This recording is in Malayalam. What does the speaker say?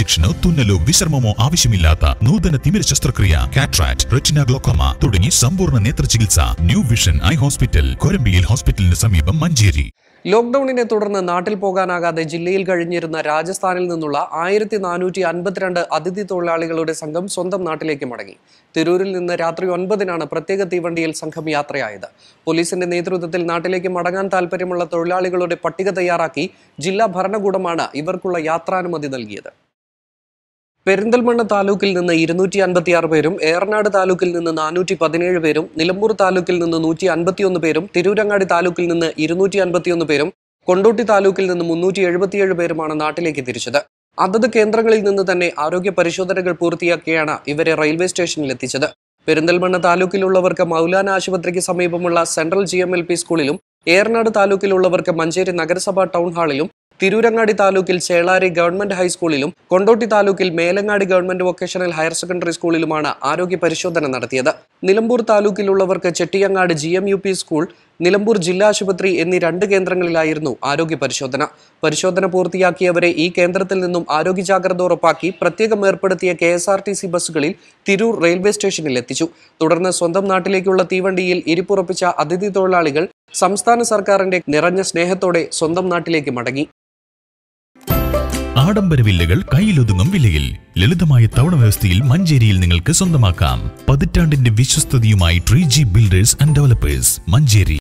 ഇഞ്ചക്ഷനോ തുന്നലോ വിശ്രമമോ ആവശ്യമില്ലാത്ത നൂതന തിമിര ശസ്ത്രക്രിയ കാട്രാക്ട് റെറ്റിന ഗ്ലോക്കോമ തുടങ്ങി സമ്പൂർണ്ണ നേത്ര ചികിത്സ ന്യൂ വിഷൻ ഐ ഹോസ്പിറ്റൽ കൊരമ്പിയിൽ ഹോസ്പിറ്റലിന് സമീപം മഞ്ചേരി ലോക്ഡൌണിനെ തുടർന്ന് നാട്ടിൽ പോകാനാകാതെ ജില്ലയിൽ കഴിഞ്ഞിരുന്ന രാജസ്ഥാനിൽ നിന്നുള്ള ആയിരത്തി നാനൂറ്റി അൻപത്തിരണ്ട് അതിഥി തൊഴിലാളികളുടെ സംഘം സ്വന്തം നാട്ടിലേക്ക് മടങ്ങി തിരൂരിൽ നിന്ന് രാത്രി ഒൻപതിനാണ് പ്രത്യേക തീവണ്ടിയിൽ സംഘം യാത്രയായത് പോലീസിന്റെ നേതൃത്വത്തിൽ നാട്ടിലേക്ക് മടങ്ങാൻ താൽപ്പര്യമുള്ള തൊഴിലാളികളുടെ പട്ടിക തയ്യാറാക്കി ജില്ലാ ഭരണകൂടമാണ് ഇവർക്കുള്ള യാത്രാനുമതി നൽകിയത് പെരിന്തൽമണ്ണ താലൂക്കിൽ നിന്ന് ഇരുന്നൂറ്റി അൻപത്തിയാറ് പേരും ഏറനാട് താലൂക്കിൽ നിന്ന് നാനൂറ്റി പതിനേഴ് പേരും നിലമ്പൂർ താലൂക്കിൽ നിന്ന് നൂറ്റി അൻപത്തിയൊന്ന് പേരും തിരൂരങ്ങാടി താലൂക്കിൽ നിന്ന് ഇരുന്നൂറ്റി അൻപത്തിയൊന്ന് പേരും കൊണ്ടോട്ടി താലൂക്കിൽ നിന്ന് മുന്നൂറ്റി എഴുപത്തിയേഴ് പേരുമാണ് നാട്ടിലേക്ക് തിരിച്ചത് അതത് കേന്ദ്രങ്ങളിൽ നിന്ന് തന്നെ ആരോഗ്യ പരിശോധനകൾ പൂർത്തിയാക്കിയാണ് ഇവരെ റെയിൽവേ സ്റ്റേഷനിൽ എത്തിച്ചത് പെരിന്തൽമണ്ണ താലൂക്കിലുള്ളവർക്ക് മൗലാന ആശുപത്രിക്ക് സമീപമുള്ള സെൻട്രൽ ജി സ്കൂളിലും ഏറനാട് താലൂക്കിലുള്ളവർക്ക് മഞ്ചേരി നഗരസഭാ ടൗൺ ഹാളിലും തിരൂരങ്ങാടി താലൂക്കിൽ ചേളാരി ഗവൺമെന്റ് ഹൈസ്കൂളിലും കൊണ്ടോട്ടി താലൂക്കിൽ Melangadi government vocational higher secondary സ്കൂളിലുമാണ് ആരോഗ്യ പരിശോധന നടത്തിയത് നിലമ്പൂർ താലൂക്കിലുള്ളവർക്ക് Chettiyangadi G M U P school Nilambur ജില്ലാ ആശുപത്രി എന്നീ രണ്ട് കേന്ദ്രങ്ങളിലായിരുന്നു ആരോഗ്യ പരിശോധന പരിശോധന പൂർത്തിയാക്കിയവരെ ഈ കേന്ദ്രത്തിൽ നിന്നും ആരോഗ്യ ജാഗ്രത ഉറപ്പാക്കി പ്രത്യേകം ഏർപ്പെടുത്തിയ K S R T C ബസ്സുകളിൽ തിരൂർ റെയിൽവേ സ്റ്റേഷനിൽ എത്തിച്ചു തുടർന്ന് സ്വന്തം നാട്ടിലേക്കുള്ള തീവണ്ടിയിൽ ഇരിപ്പുറപ്പിച്ച അതിഥി തൊഴിലാളികൾ സംസ്ഥാന സർക്കാരിന്റെ നിറഞ്ഞ സ്നേഹത്തോടെ സ്വന്തം നാട്ടിലേക്ക് മടങ്ങി ആഡംബര വില്ലകൾ കയ്യിലൊതുങ്ങും വിലയിൽ ലളിതമായ തവണ വ്യവസ്ഥയിൽ മഞ്ചേരിയിൽ നിങ്ങൾക്ക് സ്വന്തമാക്കാം പതിറ്റാണ്ടിന്റെ വിശ്വസ്തതയുമായി tree G builders and developers Manjeri